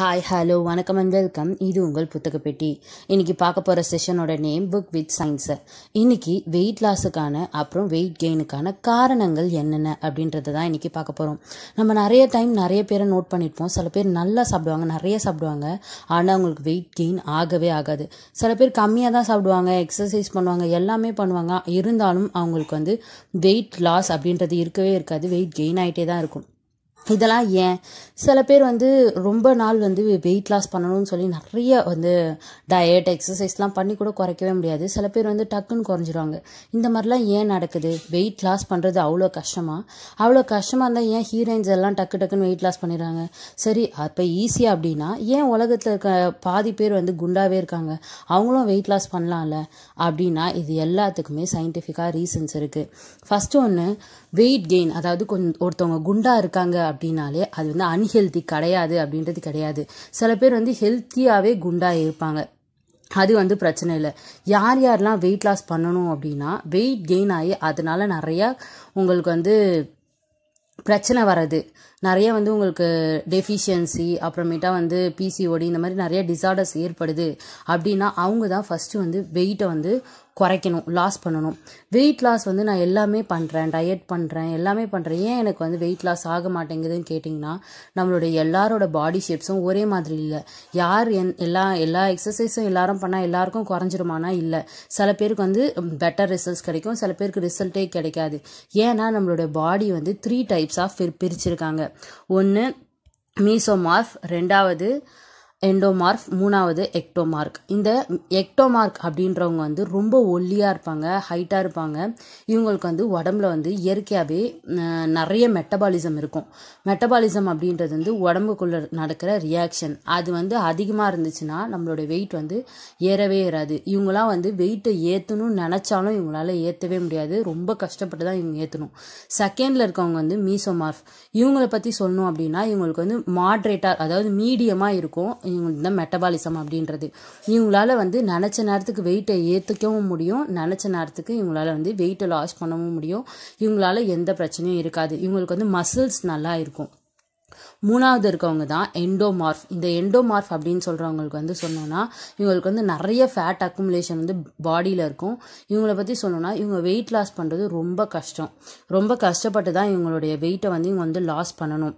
hi hello வணக்கம் and welcome இது உங்கள் பெட்டி இன்றைக்கி பார்க்க போகிற செஷனோட நேம் புக் வித் சயின்ஸு இன்னைக்கு வெயிட் லாஸுக்கான அப்புறம் வெயிட் கெயினுக்கான காரணங்கள் என்னென்ன அப்படின்றத தான் இன்றைக்கி பார்க்க போகிறோம் நம்ம நிறைய டைம் நிறைய பேரை நோட் பண்ணியிருப்போம் சில பேர் நல்லா சாப்பிடுவாங்க நிறைய சாப்பிடுவாங்க ஆனால் அவங்களுக்கு வெயிட் கெயின் ஆகவே ஆகாது சில பேர் கம்மியாக தான் சாப்பிடுவாங்க எக்ஸசைஸ் பண்ணுவாங்க எல்லாமே பண்ணுவாங்க இருந்தாலும் அவங்களுக்கு வந்து வெயிட் லாஸ் அப்படின்றது இருக்கவே இருக்காது வெயிட் கெயின் ஆகிட்டே தான் இருக்கும் இதெல்லாம் ஏன் சில பேர் வந்து ரொம்ப நாள் வந்து வெயிட் லாஸ் பண்ணணும்னு சொல்லி நிறைய வந்து டயட் எக்ஸசைஸ்லாம் பண்ணி கூட குறைக்கவே முடியாது சில பேர் வந்து டக்குன்னு குறைஞ்சிருவாங்க இந்த மாதிரிலாம் ஏன் நடக்குது வெயிட் லாஸ் பண்ணுறது அவ்வளோ கஷ்டமாக அவ்வளோ கஷ்டமாக இருந்தால் ஏன் ஹீரோயின்ஸ் எல்லாம் டக்கு டக்குன்னு வெயிட் லாஸ் பண்ணிடுறாங்க சரி அப்போ ஈஸியாக அப்படின்னா ஏன் உலகத்தில் இருக்க பாதி பேர் வந்து குண்டாகவே இருக்காங்க அவங்களும் வெயிட் லாஸ் பண்ணலாம்ல அப்படின்னா இது எல்லாத்துக்குமே சயின்டிஃபிக்காக ரீசன்ஸ் இருக்குது ஃபஸ்ட்டு ஒன்று வெயிட் கெயின் அதாவது கொஞ்சம் ஒருத்தவங்க குண்டாக இருக்காங்க அப்படின்னாலே அது வந்து அன்ஹெல்தி கிடையாது அப்படின்றது கிடையாது சில பேர் வந்து ஹெல்த்தியாகவே குண்டாக இருப்பாங்க அது வந்து பிரச்சனை இல்லை யார் யாரெல்லாம் வெயிட் லாஸ் பண்ணணும் அப்படின்னா வெயிட் கெயின் ஆகி அதனால் நிறையா உங்களுக்கு வந்து பிரச்சனை வர்றது நிறைய வந்து உங்களுக்கு டெஃபிஷியன்சி அப்புறமேட்டா வந்து பிசிஓடி இந்த மாதிரி நிறைய டிசார்டர்ஸ் ஏற்படுது அப்படின்னா அவங்க தான் ஃபஸ்ட்டு வந்து வெயிட்டை வந்து குறைக்கணும் லாஸ் பண்ணணும் வெயிட் லாஸ் வந்து நான் எல்லாமே பண்ணுறேன் டயட் பண்ணுறேன் எல்லாமே பண்ணுறேன் ஏன் எனக்கு வந்து வெயிட் லாஸ் ஆக மாட்டேங்குதுன்னு கேட்டிங்கன்னா நம்மளுடைய எல்லாரோட பாடி ஷேப்ஸும் ஒரே மாதிரி இல்லை யார் என் எல்லா எல்லா எக்ஸசைஸும் எல்லாரும் பண்ணால் எல்லாருக்கும் குறைஞ்சிருமானா இல்லை சில பேருக்கு வந்து பெட்டர் ரிசல்ட்ஸ் கிடைக்கும் சில பேருக்கு ரிசல்ட்டே கிடைக்காது ஏன்னா நம்மளுடைய பாடி வந்து த்ரீ டைப்ஸ் ஆஃப் பிரிச்சிருக்காங்க ஒன்று மீசோமார்ஃப் ரெண்டாவது எண்டோமார்ஃப் மூணாவது எக்டோமார்க் இந்த எக்டோமார்க் அப்படின்றவங்க வந்து ரொம்ப ஒல்லியாக இருப்பாங்க ஹைட்டாக இருப்பாங்க இவங்களுக்கு வந்து உடம்புல வந்து இயற்கையாகவே நிறைய மெட்டபாலிசம் இருக்கும் மெட்டபாலிசம் அப்படின்றது வந்து உடம்புக்குள்ளே நடக்கிற ரியாக்ஷன் அது வந்து அதிகமாக இருந்துச்சுன்னா நம்மளோட வெயிட் வந்து ஏறவே ஏறாது இவங்களாம் வந்து வெயிட்டை ஏற்றணும்னு நினச்சாலும் இவங்களால ஏற்றவே முடியாது ரொம்ப கஷ்டப்பட்டு தான் இவங்க ஏற்றணும் செகண்டில் இருக்கவங்க வந்து மீசோமார்ஃப் இவங்களை பற்றி சொல்லணும் அப்படின்னா இவங்களுக்கு வந்து மாட்ரேட்டாக அதாவது மீடியமாக இருக்கும் இவங்களுக்கு தான் மெட்டபாலிசம் அப்படின்றது இவங்களால் வந்து நினச்ச நேரத்துக்கு வெயிட்டை ஏற்றுக்கவும் முடியும் நினச்ச நேரத்துக்கு இவங்களால் வந்து வெயிட்டை லாஸ் பண்ணவும் முடியும் இவங்களால் எந்த பிரச்சனையும் இருக்காது இவங்களுக்கு வந்து மசில்ஸ் நல்லா இருக்கும் மூணாவது இருக்கவங்க தான் எண்டோமார்ஃப் இந்த எண்டோமார்ஃப் அப்படின்னு சொல்கிறவங்களுக்கு வந்து சொன்னோன்னா இவங்களுக்கு வந்து நிறைய ஃபேட் அக்குமுலேஷன் வந்து பாடியில் இருக்கும் இவங்களை பற்றி சொன்னோன்னா இவங்க வெயிட் லாஸ் பண்ணுறது ரொம்ப கஷ்டம் ரொம்ப கஷ்டப்பட்டு தான் இவங்களுடைய வெயிட்டை வந்து இவங்க வந்து லாஸ் பண்ணணும்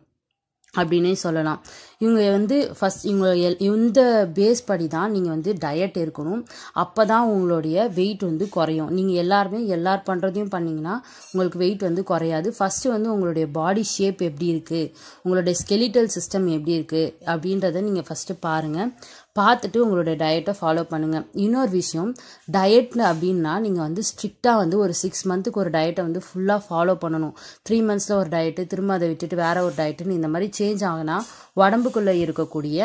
அப்படின்னே சொல்லலாம் இவங்க வந்து ஃபஸ்ட் இவங்க இந்த பேஸ் படி தான் நீங்கள் வந்து டயட் இருக்கணும் அப்போ தான் உங்களுடைய வெயிட் வந்து குறையும் நீங்கள் எல்லாருமே எல்லார் பண்ணுறதையும் பண்ணிங்கன்னா உங்களுக்கு வெயிட் வந்து குறையாது ஃபஸ்ட்டு வந்து உங்களுடைய பாடி ஷேப் எப்படி இருக்குது உங்களுடைய ஸ்கெலிட்டல் சிஸ்டம் எப்படி இருக்குது அப்படின்றத நீங்கள் ஃபஸ்ட்டு பாருங்கள் பார்த்துட்டு உங்களுடைய டயட்டை ஃபாலோ பண்ணுங்கள் இன்னொரு விஷயம் டயட் அப்படின்னா நீங்கள் வந்து ஸ்ட்ரிக்டாக வந்து ஒரு சிக்ஸ் மந்த்துக்கு ஒரு டயட்டை வந்து ஃபுல்லாக ஃபாலோ பண்ணணும் த்ரீ மந்த்ஸில் ஒரு டயட்டு திரும்ப அதை விட்டுட்டு வேறு ஒரு டயட்டுன்னு இந்த மாதிரி சேஞ்ச் ஆகுனா உடம்புக்குள்ளே இருக்கக்கூடிய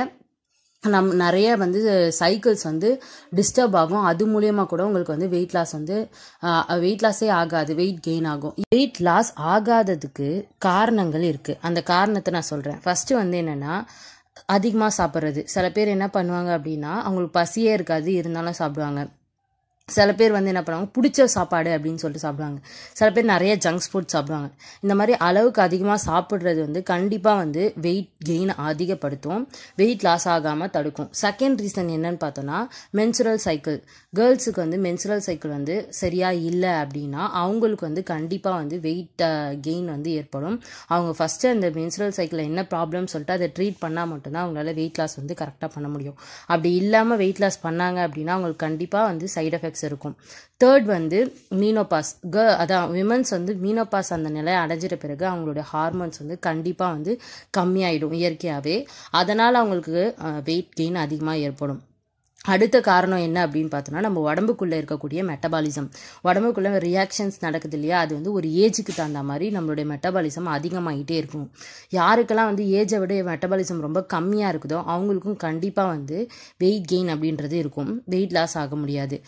நம் நிறைய வந்து சைக்கிள்ஸ் வந்து டிஸ்டர்ப் ஆகும் அது மூலயமா கூட உங்களுக்கு வந்து வெயிட் லாஸ் வந்து வெயிட் லாஸே ஆகாது வெயிட் கெயின் ஆகும் வெயிட் லாஸ் ஆகாததுக்கு காரணங்கள் இருக்குது அந்த காரணத்தை நான் சொல்கிறேன் ஃபஸ்ட்டு வந்து என்னென்னா அதிகமாக சாப்பிட்றது சில பேர் என்ன பண்ணுவாங்க அப்படின்னா அவங்களுக்கு பசியே இருக்காது இருந்தாலும் சாப்பிடுவாங்க சில பேர் வந்து என்ன பண்ணுவாங்க பிடிச்ச சாப்பாடு அப்படின்னு சொல்லிட்டு சாப்பிடுவாங்க சில பேர் நிறைய ஜங்க்ஸ் ஃபுட் சாப்பிடுவாங்க இந்த மாதிரி அளவுக்கு அதிகமாக சாப்பிட்றது வந்து கண்டிப்பாக வந்து வெயிட் கெயின் அதிகப்படுத்தும் வெயிட் லாஸ் ஆகாமல் தடுக்கும் செகண்ட் ரீசன் என்னன்னு பார்த்தோன்னா மென்சுரல் சைக்கிள் கேர்ள்ஸுக்கு வந்து மென்சுரல் சைக்கிள் வந்து சரியாக இல்லை அப்படின்னா அவங்களுக்கு வந்து கண்டிப்பாக வந்து வெயிட் கெயின் வந்து ஏற்படும் அவங்க ஃபஸ்ட்டு அந்த மென்சுரல் சைக்கிளில் என்ன ப்ராப்ளம் சொல்லிட்டு அதை ட்ரீட் பண்ணால் மட்டும்தான் அவங்களால வெயிட் லாஸ் வந்து கரெக்டாக பண்ண முடியும் அப்படி இல்லாமல் வெயிட் லாஸ் பண்ணாங்க அப்படின்னா அவங்களுக்கு கண்டிப்பாக வந்து சைட் எஃபெக்ட்ஸ் டைப்ஸ் இருக்கும் தேர்ட் வந்து மீனோபாஸ் க அதான் விமன்ஸ் வந்து மீனோபாஸ் அந்த நிலையை அடைஞ்சிட்ட பிறகு அவங்களுடைய ஹார்மோன்ஸ் வந்து கண்டிப்பாக வந்து கம்மியாயிடும் இயற்கையாகவே அதனால் அவங்களுக்கு வெயிட் கெயின் அதிகமாக ஏற்படும் அடுத்த காரணம் என்ன அப்படின்னு பார்த்தோன்னா நம்ம உடம்புக்குள்ளே இருக்கக்கூடிய மெட்டபாலிசம் உடம்புக்குள்ளே ரியாக்ஷன்ஸ் நடக்குது இல்லையா அது வந்து ஒரு ஏஜுக்கு தகுந்த மாதிரி நம்மளுடைய மெட்டபாலிசம் அதிகமாகிட்டே இருக்கும் யாருக்கெல்லாம் வந்து ஏஜை விட மெட்டபாலிசம் ரொம்ப கம்மியாக இருக்குதோ அவங்களுக்கும் கண்டிப்பாக வந்து வெயிட் கெயின் அப்படின்றது இருக்கும் வெயிட் லாஸ் ஆக முடியாது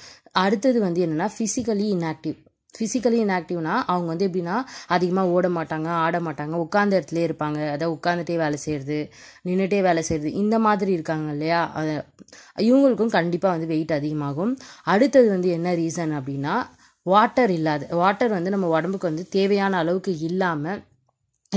அடுத்தது வந்து என்னென்னா ஃபிசிக்கலி இன்ஆக்டிவ் ஃபிசிக்கலி இன்ஆக்டிவ்னா அவங்க வந்து எப்படின்னா அதிகமாக ஓட மாட்டாங்க ஆட மாட்டாங்க உட்காந்த இடத்துல இருப்பாங்க அதாவது உட்காந்துட்டே வேலை செய்கிறது நின்றுட்டே வேலை செய்கிறது இந்த மாதிரி இருக்காங்க இல்லையா அதை இவங்களுக்கும் கண்டிப்பாக வந்து வெயிட் அதிகமாகும் அடுத்தது வந்து என்ன ரீசன் அப்படின்னா வாட்டர் இல்லாத வாட்டர் வந்து நம்ம உடம்புக்கு வந்து தேவையான அளவுக்கு இல்லாமல்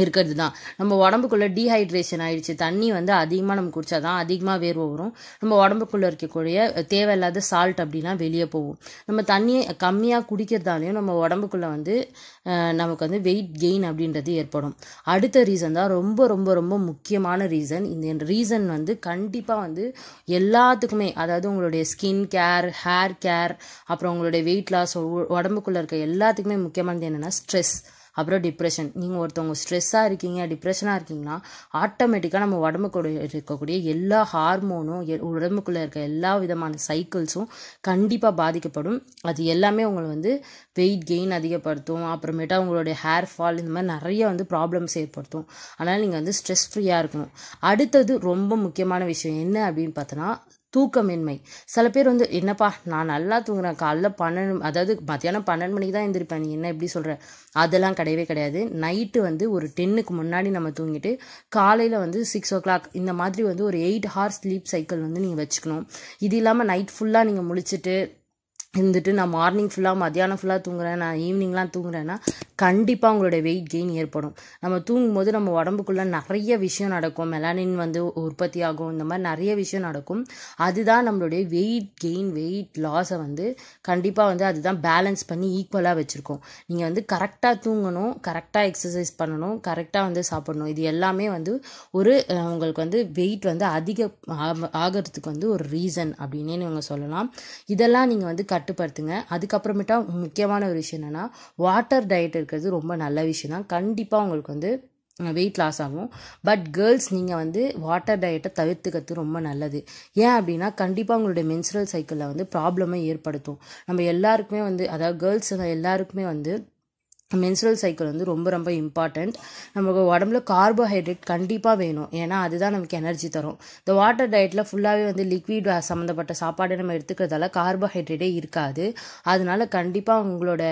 இருக்கிறது தான் நம்ம உடம்புக்குள்ளே டீஹைட்ரேஷன் ஆயிடுச்சு தண்ணி வந்து அதிகமாக நம்ம குடித்தா தான் அதிகமாக வேர்வை வரும் நம்ம உடம்புக்குள்ளே இருக்கக்கூடிய தேவையில்லாத சால்ட் அப்படின்னா வெளியே போகும் நம்ம தண்ணியை கம்மியாக குடிக்கிறதாலையும் நம்ம உடம்புக்குள்ளே வந்து நமக்கு வந்து வெயிட் கெயின் அப்படின்றது ஏற்படும் அடுத்த ரீசன் தான் ரொம்ப ரொம்ப ரொம்ப முக்கியமான ரீசன் இந்த ரீசன் வந்து கண்டிப்பாக வந்து எல்லாத்துக்குமே அதாவது உங்களுடைய ஸ்கின் கேர் ஹேர் கேர் அப்புறம் உங்களுடைய வெயிட் லாஸ் உடம்புக்குள்ளே இருக்க எல்லாத்துக்குமே முக்கியமானது என்னென்னா ஸ்ட்ரெஸ் அப்புறம் டிப்ரெஷன் நீங்கள் ஒருத்தவங்க ஸ்ட்ரெஸ்ஸாக இருக்கீங்க டிப்ரெஷனாக இருக்கீங்கன்னா ஆட்டோமேட்டிக்காக நம்ம உடம்புக்கு இருக்கக்கூடிய எல்லா ஹார்மோனும் உடம்புக்குள்ளே இருக்க எல்லா விதமான சைக்கிள்ஸும் கண்டிப்பாக பாதிக்கப்படும் அது எல்லாமே உங்களை வந்து வெயிட் கெயின் அதிகப்படுத்தும் அப்புறமேட்டா உங்களுடைய ஹேர் ஃபால் இந்த மாதிரி நிறைய வந்து ப்ராப்ளம்ஸ் ஏற்படுத்தும் அதனால் நீங்கள் வந்து ஸ்ட்ரெஸ் ஃப்ரீயாக இருக்கணும் அடுத்தது ரொம்ப முக்கியமான விஷயம் என்ன அப்படின்னு பார்த்தோன்னா தூக்கமின்மை சில பேர் வந்து என்னப்பா நான் நல்லா தூங்குறேன் காலைல பன்னெண்டு அதாவது மத்தியானம் பன்னெண்டு மணிக்கு தான் எழுந்திருப்பேன் நீ என்ன எப்படி சொல்கிற அதெல்லாம் கிடையவே கிடையாது நைட்டு வந்து ஒரு டென்னுக்கு முன்னாடி நம்ம தூங்கிட்டு காலையில் வந்து சிக்ஸ் ஓ கிளாக் இந்த மாதிரி வந்து ஒரு எயிட் ஹார்ஸ் ஸ்லீப் சைக்கிள் வந்து நீங்கள் வச்சுக்கணும் இது இல்லாமல் நைட் ஃபுல்லாக நீங்கள் முழிச்சிட்டு இருந்துட்டு நான் மார்னிங் ஃபுல்லாக மத்தியானம் ஃபுல்லாக தூங்குறேன் நான் ஈவினிங்லாம் தூங்குறேன்னா கண்டிப்பாக உங்களுடைய வெயிட் கெயின் ஏற்படும் நம்ம தூங்கும்போது நம்ம உடம்புக்குள்ளே நிறைய விஷயம் நடக்கும் மெலானின் வந்து உற்பத்தி ஆகும் இந்த மாதிரி நிறைய விஷயம் நடக்கும் அதுதான் நம்மளுடைய வெயிட் கெயின் வெயிட் லாஸை வந்து கண்டிப்பாக வந்து அதுதான் பேலன்ஸ் பண்ணி ஈக்குவலாக வச்சுருக்கோம் நீங்கள் வந்து கரெக்டாக தூங்கணும் கரெக்டாக எக்ஸசைஸ் பண்ணணும் கரெக்டாக வந்து சாப்பிடணும் இது எல்லாமே வந்து ஒரு உங்களுக்கு வந்து வெயிட் வந்து அதிக ஆகிறதுக்கு வந்து ஒரு ரீசன் அப்படின்னே நீங்கள் சொல்லலாம் இதெல்லாம் நீங்கள் வந்து கட்டுப்படுத்துங்க அதுக்கப்புறமேட்டா முக்கியமான ஒரு விஷயம் என்னென்னா வாட்டர் டயட் இருக்குது இருக்கிறது ரொம்ப நல்ல விஷயம் தான் கண்டிப்பாக உங்களுக்கு வந்து வெயிட் லாஸ் ஆகும் பட் கேர்ள்ஸ் நீங்கள் வந்து வாட்டர் டயட்டை தவிர்த்துக்கிறது ரொம்ப நல்லது ஏன் அப்படின்னா கண்டிப்பாக உங்களுடைய மென்சுரல் சைக்கிளில் வந்து ப்ராப்ளமே ஏற்படுத்தும் நம்ம எல்லாருக்குமே வந்து அதாவது கேர்ள்ஸ் எல்லாருக்குமே வந்து மென்சுரல் சைக்கிள் வந்து ரொம்ப ரொம்ப இம்பார்ட்டண்ட் நமக்கு உடம்புல கார்போஹைட்ரேட் கண்டிப்பாக வேணும் ஏன்னா அதுதான் நமக்கு எனர்ஜி தரும் இந்த வாட்டர் டயட்டில் ஃபுல்லாகவே வந்து லிக்விட் சம்மந்தப்பட்ட சாப்பாடு நம்ம எடுத்துக்கிறதால கார்போஹைட்ரேட்டே இருக்காது அதனால கண்டிப்பாக உங்களோட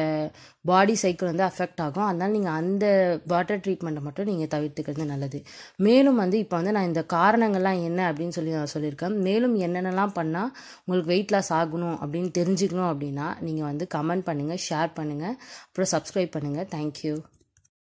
பாடி சைக்கிள் வந்து அஃபெக்ட் ஆகும் அதனால் நீங்கள் அந்த வாட்டர் ட்ரீட்மெண்ட்டை மட்டும் நீங்கள் தவிர்த்துக்கிறது நல்லது மேலும் வந்து இப்போ வந்து நான் இந்த காரணங்கள்லாம் என்ன அப்படின்னு சொல்லி நான் சொல்லியிருக்கேன் மேலும் என்னென்னலாம் பண்ணால் உங்களுக்கு வெயிட் லாஸ் ஆகணும் அப்படின்னு தெரிஞ்சுக்கணும் அப்படின்னா நீங்கள் வந்து கமெண்ட் பண்ணுங்கள் ஷேர் பண்ணுங்கள் அப்புறம் சப்ஸ்கிரைப் பண்ணுங்கள் பண்ணுங்கள் தேங்க்யூ